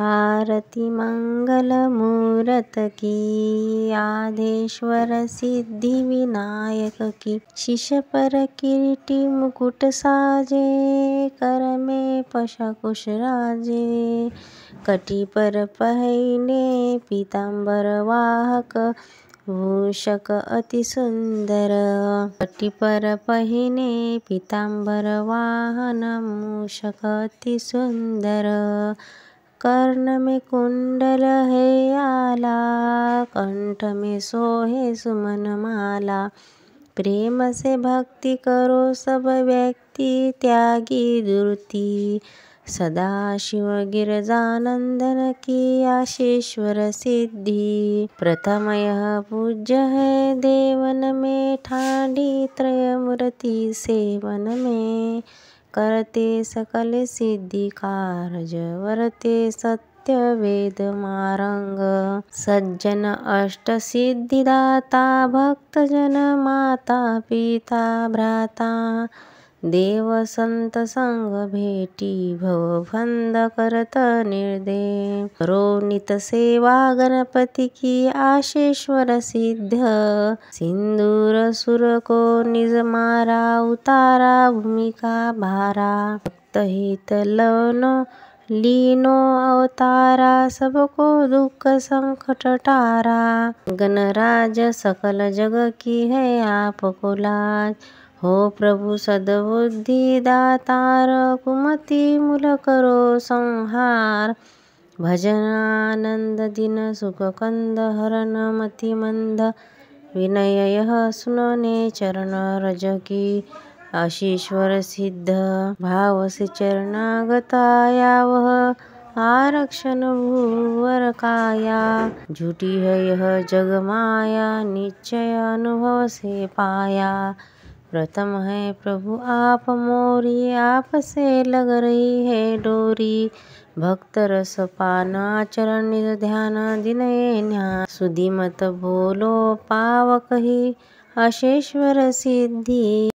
आरति मंगल मूरत की आधेश्वर सिद्धि विनायक की शिष्य पर किरीटी मुकुट साजे कर में पशाकुश राजे कटी पर पहने पीताम्बर वाहक भूषक अति सुंदर कटी पर पहने पीताम्बर वाहन मूषक अति सुंदर कर्ण में कुंडल है आला कंठ में सोहे सुमन माला प्रेम से भक्ति करो सब व्यक्ति त्यागी दुर्ति सदा शिव गिरजानंदन की आशीश्वर सिद्धि प्रथम यह पूज्य है देवन में ठाडी त्रयमूर्ति सेवन में करते सिद्धि सिद्धिकारज वरते सत्य वेद मारंग सज्जन भक्त जन माता पिता भ्राता देव संत संग भेटी भंद करत निर्दे रोनित सेवा गणपति की आशेश्वर सिद्ध सिंदूर सुर को निज मारा उतारा भूमिका भारा भक्त हित लवनो लीनो अवतारा सबको दुख संकट टारा गणराज सकल जग की है आपको लाज हो प्रभु सद्बुद्धिदाता रघुमति मूल करो संहार भजन आनंद दिन सुख कंद हरन मति मंद विनय सुनने चरण रज की आशीश्वर सिद्ध भाव से चरणागताया वह आरक्षण भूवर काया झूठी है यह जग माया निश्चय अनुभव से पाया प्रथम है प्रभु आप मोरी आप से लग रही है डोरी भक्त रस पाना चरण ध्यान दिन न्याय मत बोलो पावक ही अशेश्वर सिद्धि